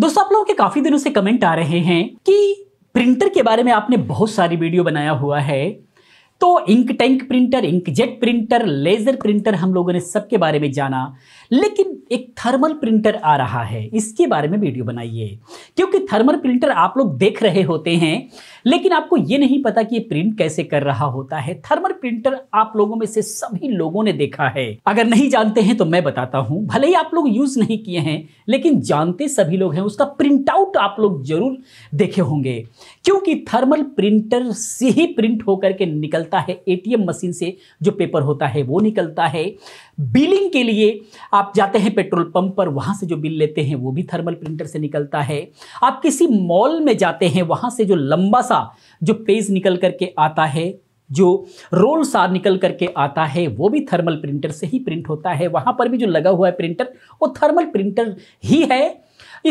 दोस्तों आप लोगों के काफी दिनों से कमेंट आ रहे हैं कि प्रिंटर के बारे में आपने बहुत सारी वीडियो बनाया हुआ है तो ink tank printer inkjet printer laser printer हम लोगों ने सबके बारे में जाना लेकिन एक थर्मल प्रिंटर आ रहा है इसके बारे में वीडियो बनाइए क्योंकि थर्मल प्रिंटर आप लोग देख रहे होते हैं लेकिन आपको ये नहीं पता कि ये प्रिंट कैसे कर रहा होता है थर्मल प्रिंटर आप लोगों में से सभी लोगों ने देखा है अगर नहीं जानते हैं तो मैं बताता हूं भले ही आप लोग यूज नहीं किए हैं लेकिन जानते सभी लोग हैं उसका प्रिंट आउट आप लोग जरूर देखे होंगे क्योंकि थर्मल प्रिंटर से ही प्रिंट होकर के निकलता निकलता है एटीएम मशीन से जो पेपर होता है वो निकलता है बिलिंग के लिए आप जाते हैं पेट्रोल पंप पर वहाँ से जो बिल लेते हैं वो भी थर्मल प्रिंटर से निकलता है आप किसी मॉल में जाते हैं वहाँ से जो लंबा सा जो पेज निकल करके आता है जो रोल सा निकल करके आता है वो भी थर्मल प्रिंटर से ही प्रिंट होता है वहाँ पर भी जो लगा हुआ है प्रिंटर वो थर्मल प्रिंटर ही है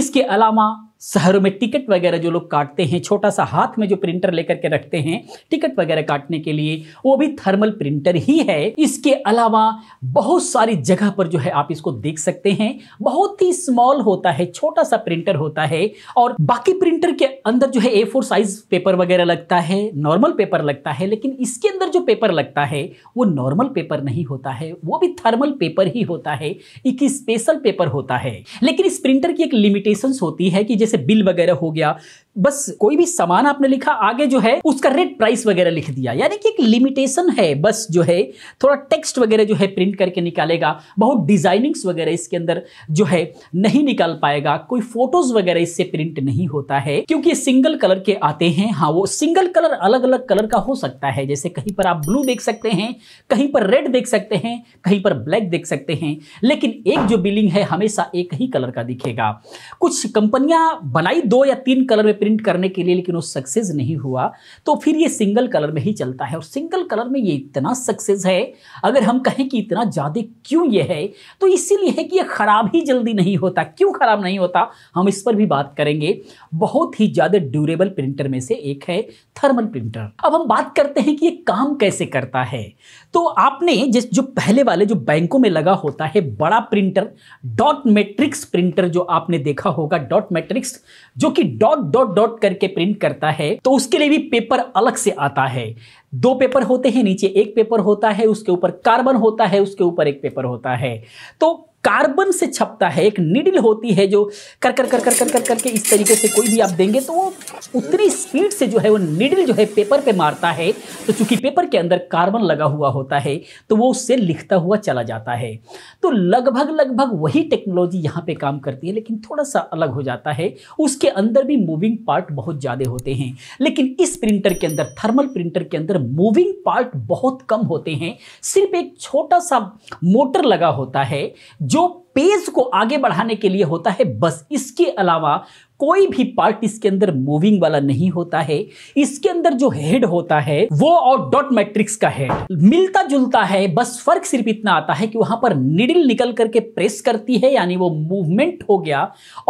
इसके अलावा शहरों में टिकट वगैरह जो लोग काटते हैं छोटा सा हाथ में जो प्रिंटर लेकर के रखते हैं टिकट वगैरह काटने के लिए वो भी थर्मल प्रिंटर ही है इसके अलावा बहुत सारी जगह पर जो है आप इसको देख सकते हैं बहुत ही स्मॉल होता है छोटा सा प्रिंटर होता है और बाकी प्रिंटर के अंदर जो है ए फोर साइज पेपर वगैरह लगता है नॉर्मल पेपर लगता है लेकिन इसके अंदर जो पेपर लगता है वो नॉर्मल पेपर नहीं होता है वो भी थर्मल पेपर ही होता है एक स्पेशल पेपर होता है लेकिन इस प्रिंटर की एक लिमिटेशन होती है कि जैसे जैसे बिल वगैरह हो गया बस कोई भी सामान आपने लिखा आगे जो है उसका रेट प्राइस वगैरह लिख दिया यानी कि एक लिमिटेशन है बस जो है थोड़ा टेक्स्ट वगैरह जो है प्रिंट करके निकालेगा बहुत डिजाइनिंग्स वगैरह इसके अंदर जो है नहीं निकाल पाएगा कोई फोटोज वगैरह इससे प्रिंट नहीं होता है क्योंकि सिंगल कलर के आते हैं हाँ वो सिंगल कलर अलग अलग कलर का हो सकता है जैसे कहीं पर आप ब्लू देख सकते हैं कहीं पर रेड देख सकते हैं कहीं पर ब्लैक देख सकते हैं लेकिन एक जो बिलिंग है हमेशा एक ही कलर का दिखेगा कुछ कंपनियां बनाई दो या तीन कलर में प्रिंट करने के लिए लेकिन वो सक्सेस नहीं हुआ तो फिर ये सिंगल कलर में ही चलता है और सिंगल कलर में ये इतना सक्सेस है अगर हम कहें कि इतना ज़्यादा क्यों ये है तो इसीलिए है कि ये ख़राब ही जल्दी नहीं होता क्यों ख़राब नहीं होता हम इस पर भी बात करेंगे बहुत ही ज़्यादा ड्यूरेबल प्रिंटर में से एक है थर्मल प्रिंटर अब हम बात करते हैं कि ये काम कैसे करता है तो आपने जिस जो पहले वाले जो बैंकों में लगा होता है बड़ा प्रिंटर डॉट मैट्रिक्स प्रिंटर जो आपने देखा होगा डॉट मैट्रिक्स जो कि डॉट डॉट डॉट करके प्रिंट करता है तो उसके लिए भी पेपर अलग से आता है दो पेपर होते हैं नीचे एक पेपर होता है उसके ऊपर कार्बन होता है उसके ऊपर एक पेपर होता है तो कार्बन से छपता है एक निडिल होती है जो कर कर कर कर कर कर करके इस तरीके से कोई भी आप देंगे तो वो उतनी स्पीड से जो है वो निडिल जो है पेपर पे मारता है तो चूंकि पेपर के अंदर कार्बन लगा हुआ होता है तो वो उससे लिखता हुआ चला जाता है तो लगभग लगभग वही टेक्नोलॉजी यहाँ पे काम करती है लेकिन थोड़ा सा अलग हो जाता है उसके अंदर भी मूविंग पार्ट बहुत ज़्यादा होते हैं लेकिन इस प्रिंटर के अंदर थर्मल प्रिंटर के अंदर मूविंग पार्ट बहुत कम होते हैं सिर्फ एक छोटा सा मोटर लगा होता है जो पेज को आगे बढ़ाने के लिए होता है बस इसके अलावा कोई भी पार्ट इसके अंदर मूविंग वाला नहीं होता है इसके अंदर जो हेड होता है वो और डॉट मैट्रिक्स का हेड मिलता जुलता है बस फर्क सिर्फ इतना आता है कि वहां पर निडिल निकल करके प्रेस करती है यानी वो मूवमेंट हो गया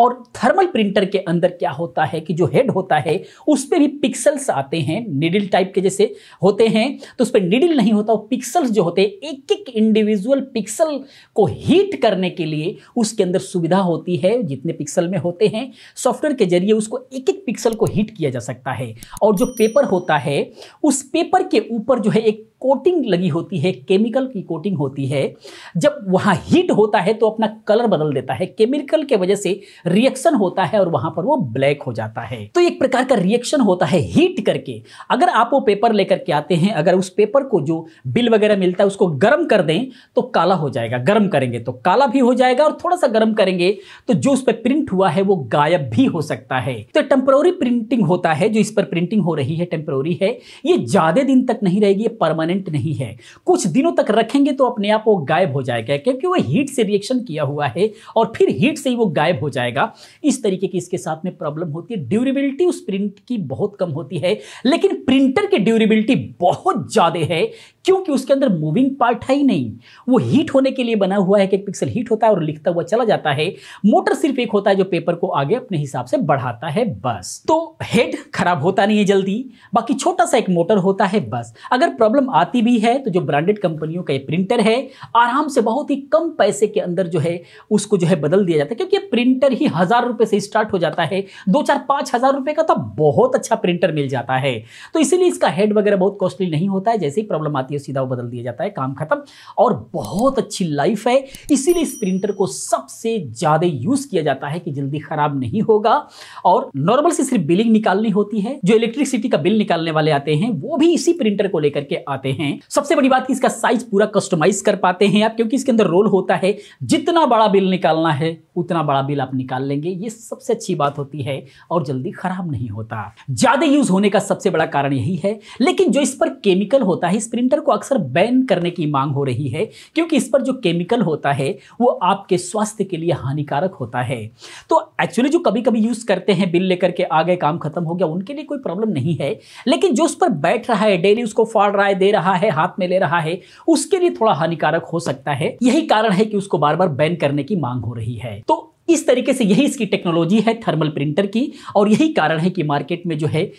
और थर्मल प्रिंटर के अंदर क्या होता है कि जो हेड होता है उस पर भी पिक्सल्स आते हैं निडिल टाइप के जैसे होते हैं तो उस पर निडिल नहीं होता पिक्सल्स जो होते हैं एक एक इंडिविजुअल पिक्सल को हीट करने के लिए उसके अंदर सुविधा होती है जितने पिक्सल में होते हैं सॉफ्ट सॉफ्टवेयर के जरिए उसको एक एक पिक्सल को हिट किया जा सकता है और जो पेपर होता है उस पेपर के ऊपर जो है एक कोटिंग लगी होती है केमिकल की कोटिंग होती है जब वहाँ हीट होता है तो अपना कलर बदल देता है केमिकल के वजह से रिएक्शन होता है और वहाँ पर वो ब्लैक हो जाता है तो एक प्रकार का रिएक्शन होता है हीट करके अगर आप वो पेपर लेकर के आते हैं अगर उस पेपर को जो बिल वगैरह मिलता है उसको गर्म कर दें तो काला हो जाएगा गर्म करेंगे तो काला भी हो जाएगा और थोड़ा सा गर्म करेंगे तो जो उस पर प्रिंट हुआ है वो गायब भी हो सकता है तो टेम्प्रोरी प्रिंटिंग होता है जो इस पर प्रिंटिंग हो रही है टेम्प्रोरी है ये ज़्यादा दिन तक नहीं रहेगी ये परमानेंट परमानेंट नहीं है कुछ दिनों तक रखेंगे तो अपने आप वो गायब हो जाएगा क्योंकि वो हीट से रिएक्शन किया हुआ है और फिर हीट से ही वो गायब हो जाएगा इस तरीके की इसके साथ में प्रॉब्लम होती है ड्यूरेबिलिटी उस प्रिंट की बहुत कम होती है लेकिन प्रिंटर की ड्यूरेबिलिटी बहुत ज़्यादा है क्योंकि उसके अंदर मूविंग पार्ट है ही नहीं वो हीट होने के लिए बना हुआ है कि एक पिक्सल हीट होता है और लिखता हुआ चला जाता है मोटर सिर्फ एक होता है जो पेपर को आगे अपने हिसाब से बढ़ाता है बस तो हेड खराब होता नहीं है जल्दी बाकी छोटा सा एक मोटर होता है बस अगर प्रॉब्लम आती भी है तो जो ब्रांडेड कंपनियों का ये प्रिंटर है आराम से बहुत ही कम पैसे के अंदर जो है उसको जो है बदल दिया जाता है क्योंकि प्रिंटर ही हजार रुपए से स्टार्ट हो जाता है दो चार पाँच हजार रुपए का तो बहुत अच्छा प्रिंटर मिल जाता है तो इसीलिए इसका हेड वगैरह बहुत कॉस्टली नहीं होता है जैसे ही प्रॉब्लम आती जाती है सीधा वो बदल दिया जाता है काम खत्म और बहुत अच्छी लाइफ है इसीलिए इस प्रिंटर को सबसे ज़्यादा यूज़ किया जाता है कि जल्दी ख़राब नहीं होगा और नॉर्मल से सिर्फ बिलिंग निकालनी होती है जो इलेक्ट्रिसिटी का बिल निकालने वाले आते हैं वो भी इसी प्रिंटर को लेकर के आते हैं सबसे बड़ी बात इसका साइज पूरा कस्टमाइज कर पाते हैं आप क्योंकि इसके अंदर रोल होता है जितना बड़ा बिल निकालना है उतना बड़ा बिल आप निकाल लेंगे ये सबसे अच्छी बात होती है और जल्दी खराब नहीं होता ज़्यादा यूज होने का सबसे बड़ा कारण यही है लेकिन जो इस पर केमिकल होता है इस प्रिंटर को अक्सर बैन करने की मांग हो रही है क्योंकि इस पर जो केमिकल होता है वो आपके स्वास्थ्य के लिए हानिकारक होता है तो एक्चुअली जो कभी कभी यूज़ करते हैं बिल लेकर के आ गए काम खत्म हो गया उनके लिए कोई प्रॉब्लम नहीं है लेकिन जो उस पर बैठ रहा है डेली उसको फाड़ रहा है दे रहा है हाथ में ले रहा है उसके लिए थोड़ा हानिकारक हो सकता है यही कारण है कि उसको बार बार बैन करने की मांग हो रही है तो इस तरीके से यही इसकी टेक्नोलॉजी है थर्मल प्रिंटर की और यही कारण है कि मार्केट में जो है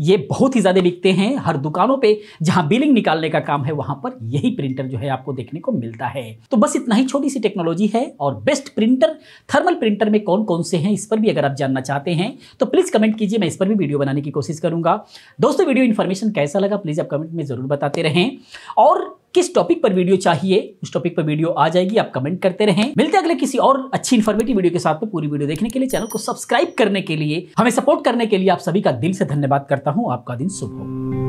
ये बहुत ही ज़्यादा बिकते हैं हर दुकानों पे जहां बिलिंग निकालने का काम है वहां पर यही प्रिंटर जो है आपको देखने को मिलता है तो बस इतना ही छोटी सी टेक्नोलॉजी है और बेस्ट प्रिंटर थर्मल प्रिंटर में कौन कौन से हैं इस पर भी अगर आप जानना चाहते हैं तो प्लीज़ कमेंट कीजिए मैं इस पर भी वीडियो बनाने की कोशिश करूंगा दोस्तों वीडियो इन्फॉर्मेशन कैसा लगा प्लीज़ आप कमेंट में ज़रूर बताते रहें और किस टॉपिक पर वीडियो चाहिए उस टॉपिक पर वीडियो आ जाएगी आप कमेंट करते रहें मिलते अगले किसी और अच्छी इन्फॉर्मेटिव वीडियो के साथ में पूरी वीडियो देखने के लिए चैनल को सब्सक्राइब करने के लिए हमें सपोर्ट करने के लिए आप सभी का दिल से धन्यवाद करता हूँ आपका दिन शुभ हो